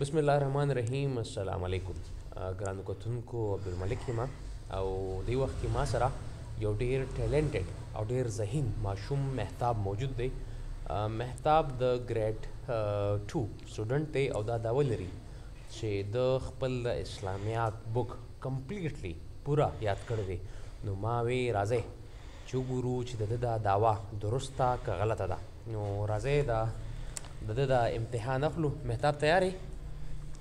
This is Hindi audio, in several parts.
بسم الله الرحمن الرحیم السلام علیکم ګرانو کتونکو عبدالملک یم او دی وخت کې ما سره یو ډیر ټیلنټډ او ډیر ذهین ماشوم مهتاب موجود دی مهتاب د ګریډ 2 سټوډنټ دی او دا داول لري چې د خپل اسلامیات بک کمپلیټلی پورا یاد کړی دی نو ما وی راځي چې ګورو چې د دا داوا درسته که غلطه ده نو راځي دا د دا امتحان اخلو مهتاب تیاری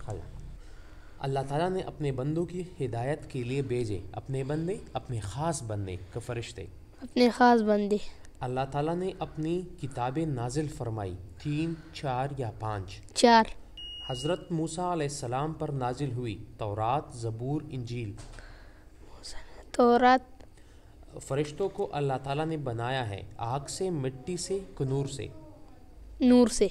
रखा जाए अल्लाह ताला ने अपने बंदों की हिदायत के लिए भेजे अपने बंदे अपने ख़ास बंदे के फरिश्ते अपने ख़ास बंदे अल्लाह ताला ने अपनी किताबें नाजिल फरमाई तीन चार या पाँच चार हज़रत मूसा सलाम पर नाजिल हुई तौरात ज़बूर इंजील तौरात फरिश्तों को अल्लाह ताला ने बनाया है आग से मिट्टी से कनूर से नूर से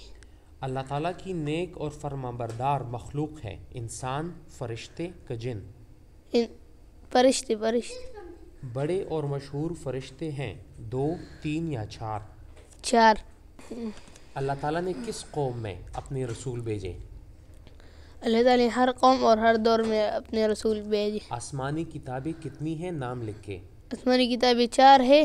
अल्लाह ताला की नेक और फरमाबरदार मखलूक है इंसान फरिश्ते जिन फरिश्ते फरिश्ते बड़े और मशहूर फरिश्ते हैं दो तीन या चार चार अल्लाह ताला ने किस कौम में अपने रसूल भेजे अल्लाह ताला ने हर कौम और हर दौर में अपने रसूल भेजे आसमानी किताबें कितनी हैं नाम लिख के आसमानी किताबें चार है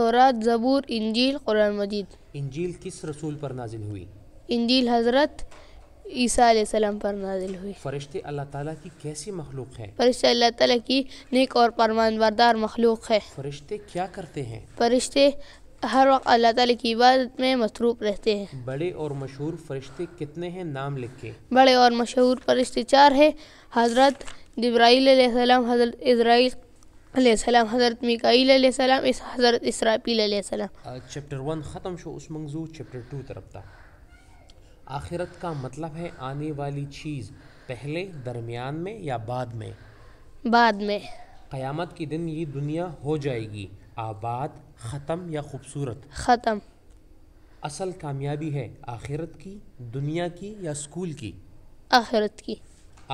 तोरात जबूर इंजील कुरान मजीद इंजील किस रसूल पर नाजिल हुई इंजील हज़रत ईसा सलाम पर नाजिल हुई फरिश्ते अल्लाह ताला की कैसी मखलूक है फरिश्ते अल्लाह ताला की नेक और परमानवरदार मखलूक है फरिश्ते क्या करते हैं फरिश्ते हर वक्त अल्लाह ताला की इबादत में मसरूफ रहते हैं बड़े और मशहूर फरिश्ते कितने हैं नाम लिख के बड़े और मशहूर फरिश्ते चार हैं हज़रत जब्राईलम हज़रत इसराइल सलाम हज़रत मिकाईल सलाम इस हज़रत इसराफील सलाम चैप्टर वन ख़त्म शो उस मंजूर चैप्टर टू तरफ था आखिरत का मतलब है आने वाली चीज़ पहले दरमियान में या बाद में बाद में क़यामत के दिन ये दुनिया हो जाएगी आबाद ख़त्म या खूबसूरत ख़त्म असल कामयाबी है आखिरत की दुनिया की या स्कूल की आखिरत की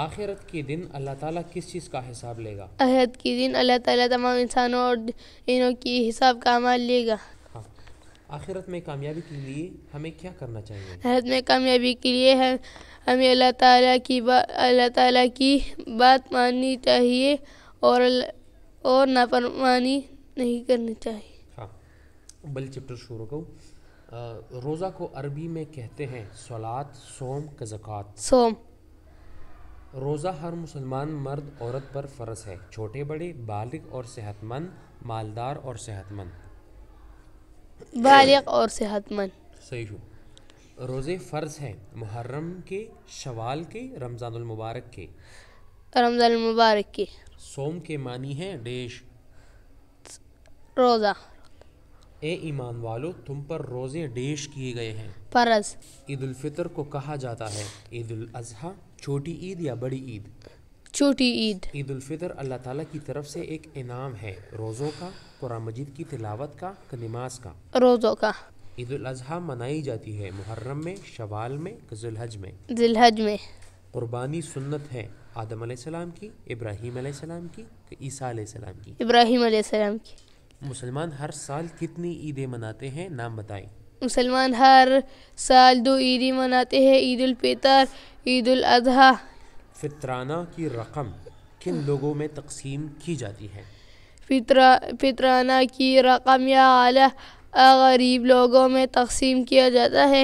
आखिरत के दिन अल्लाह ताला किस चीज़ का हिसाब लेगा आखिरत के दिन अल्लाह ताला तमाम इंसानों और इनों की हिसाब का अमाल लेगा आखिरत में कामयाबी के लिए हमें क्या करना चाहिए आखिरत में कामयाबी के लिए हम हमें अल्लाह ताला की बात अल्लाह ताला की बात माननी चाहिए और और नाफरमानी नहीं करनी चाहिए हाँ बल चैप्टर शुरू करो रोज़ा को अरबी में कहते हैं सलात सोम कज़क़ात सोम रोज़ा हर मुसलमान मर्द औरत पर फ़र्ज है छोटे बड़े बालिग और सेहतमंद मालदार और सेहतमंद बालिग और सेहतमंद सही हूँ रोज़े फ़र्ज हैं मुहर्रम के शवाल के रमज़ान मुबारक के रमज़ान मुबारक के सोम के मानी है डेश रोज़ा ए ईमान वालों तुम पर रोज़े डेश किए गए हैं फर्ज ईद उल फितर को कहा जाता है ईद उल अजहा छोटी ईद या बड़ी ईद छोटी ईद ईद फ़ितर अल्लाह ताला की तरफ से एक इनाम है रोज़ों का कुरान मजीद की तिलावत का नमाज का रोज़ों का ईद अजहा मनाई जाती है मुहर्रम में शवाल में जुलहज में जिलहज में कुर्बानी सुन्नत है आदम सलाम की इब्राहिम सलाम की ईसा सलाम की इब्राहिम सलाम की मुसलमान हर साल कितनी ईदें मनाते हैं नाम बताएं मुसलमान हर साल दो ईदी मनाते हैं ईद उल फितर ईद उल अजहा फितराना की रकम किन लोगों में तकसीम की जाती है फितरा फितराना की रकम या आला गरीब लोगों में तकसीम किया जाता है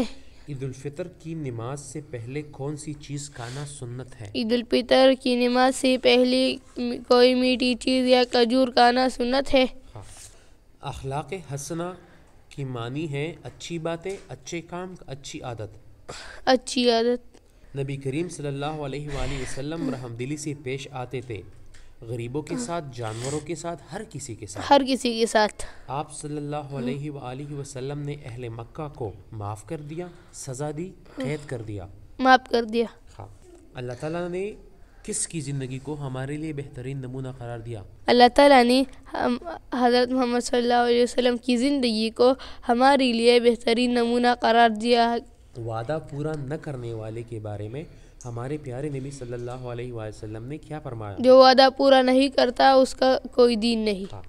ईदालफ़ितर की नमाज से पहले कौन सी चीज़ खाना सुन्नत है ईदालफ़ितर की नमाज से पहले कोई मीठी चीज़ या खजूर खाना सुन्नत है हाँ। अखलाक हसना की मानी है अच्छी बातें अच्छे काम अच्छी आदत अच्छी आदत नबी करीम सल्लल्लाहु अलैहि वसल्लम दिली से पेश आते थे गरीबों के साथ जानवरों के साथ हर किसी के साथ हर किसी के साथ आप सल्लल्लाहु अलैहि वसल्लम ने अहले मक्का को माफ़ कर दिया सज़ा दी कैद कर दिया माफ़ कर दिया हाँ अल्लाह ताला ने किसकी ज़िंदगी को हमारे लिए बेहतरीन नमूना करार दिया अल्लाह ताला ने हम हज़रत मोहम्मद सल्लल्लाहु अलैहि वसल्लम की ज़िंदगी को हमारे लिए बेहतरीन नमूना करार दिया वादा पूरा न करने वाले के बारे में हमारे प्यारे नबी सल्लल्लाहु अलैहि वसल्लम ने क्या फरमाया जो वादा पूरा नहीं करता उसका कोई दीन नहीं हाँ।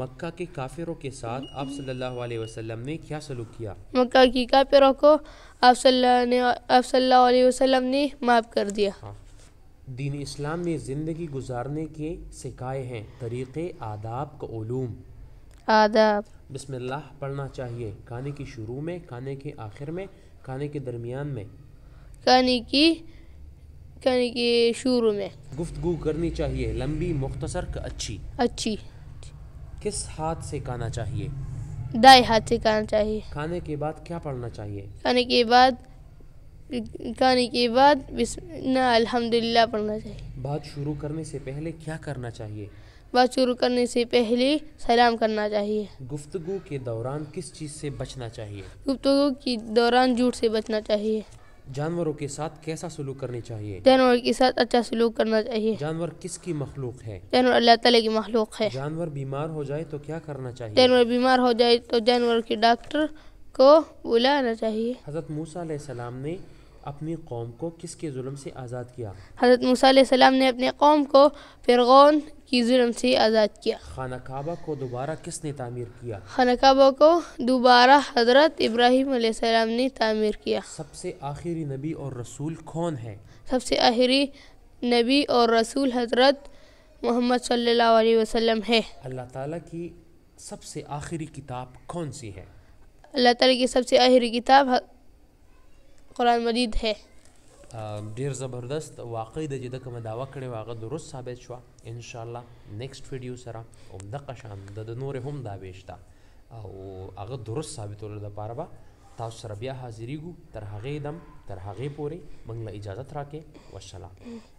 मक्का के काफिरों के साथ आप सल्लल्लाहु अलैहि वसल्लम ने क्या सलूक किया मक्का की काफिरों को आप सल्लल्लाहु अलैहि वसल्लम ने माफ़ कर दिया हाँ। दीन इस्लाम में ज़िंदगी गुजारने के सिकाए हैं तरीक़े आदाब कलूम आदाब बिस्मिल्लाह पढ़ना चाहिए खाने की शुरू में खाने के आखिर में खाने के दरमियान में खाने की खाने के शुरू में गुफ्तगु करनी चाहिए लंबी मुख्तसर अच्छी अच्छी किस हाथ से खाना चाहिए दाएं हाथ से खाना चाहिए खाने के बाद क्या पढ़ना चाहिए खाने के बाद खाने के बाद ना अल्हम्दुलिल्लाह पढ़ना चाहिए बात शुरू करने से पहले क्या करना चाहिए बात शुरू करने से पहले सलाम करना चाहिए गुफ्तु के दौरान किस चीज़ से बचना चाहिए गुफ्तु के दौरान झूठ से बचना चाहिए जानवरों के साथ कैसा सलूक करनी चाहिए जानवर के साथ अच्छा सलूक करना चाहिए जानवर किसकी मखलूक है जानवर अल्लाह तला की मखलूक है जानवर बीमार हो जाए तो क्या करना चाहिए जानवर बीमार हो जाए तो जानवर के डॉक्टर को बुलाना चाहिए हजरत मूसा सलाम ने अपनी कौम को किसके जुल्म से आज़ाद किया हज़रत मूसा ने अपने कौम को फिरगौन की जुल्म से आज़ाद किया खाना काबा को दोबारा किसने तामीर किया खाना काबा को दोबारा हज़रत इब्राहिम ने तामीर किया सबसे आखिरी नबी और रसूल कौन है सबसे आखिरी नबी और रसूल हज़रत मोहम्मद सल्ला वसलम है अल्लाह ताली की सबसे आखिरी किताब कौन सी है अल्लाह ताला की सबसे आखिरी किताब قرآن مجید ہے ډیر زبردست واقع د چې د کوم داوا کړې واغه درست ثابت شو ان شاء الله نیکسټ ویډیو سره هم د قشان د نور هم دا ویشتا او هغه درست ثابتولو لپاره به تاسو سره بیا حاضرېږو تر هغې دم تر هغې پورې موږ له اجازت راکې وسلام